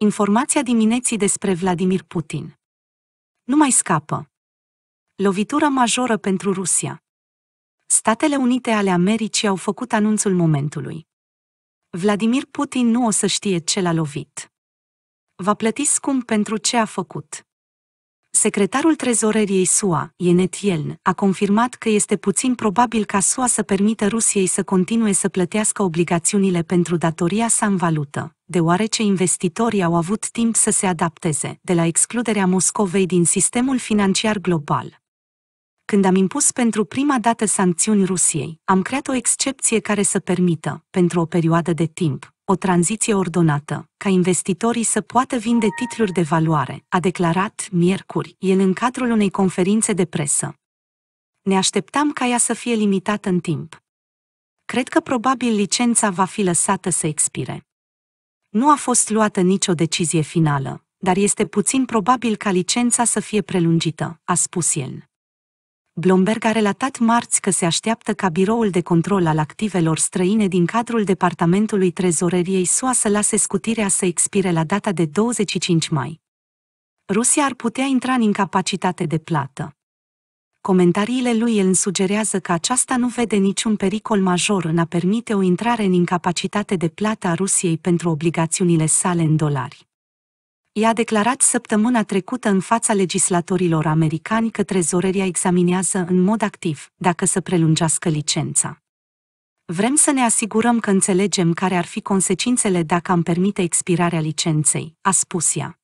Informația dimineții despre Vladimir Putin. Nu mai scapă. Lovitură majoră pentru Rusia. Statele Unite ale Americii au făcut anunțul momentului. Vladimir Putin nu o să știe ce l-a lovit. Va plăti scump pentru ce a făcut. Secretarul trezoreriei SUA, Yenet Yeln, a confirmat că este puțin probabil ca SUA să permită Rusiei să continue să plătească obligațiunile pentru datoria sa în valută, deoarece investitorii au avut timp să se adapteze, de la excluderea Moscovei din sistemul financiar global. Când am impus pentru prima dată sancțiuni Rusiei, am creat o excepție care să permită, pentru o perioadă de timp, o tranziție ordonată, ca investitorii să poată vinde titluri de valoare, a declarat miercuri, el în cadrul unei conferințe de presă. Ne așteptam ca ea să fie limitată în timp. Cred că probabil licența va fi lăsată să expire. Nu a fost luată nicio decizie finală, dar este puțin probabil ca licența să fie prelungită, a spus el. Blomberg a relatat marți că se așteaptă ca biroul de control al activelor străine din cadrul Departamentului Trezoreriei SUA să lase scutirea să expire la data de 25 mai. Rusia ar putea intra în incapacitate de plată. Comentariile lui îl sugerează că aceasta nu vede niciun pericol major în a permite o intrare în incapacitate de plată a Rusiei pentru obligațiunile sale în dolari i-a declarat săptămâna trecută în fața legislatorilor americani că trezoreria examinează în mod activ dacă să prelungească licența. Vrem să ne asigurăm că înțelegem care ar fi consecințele dacă am permite expirarea licenței, a spus ea.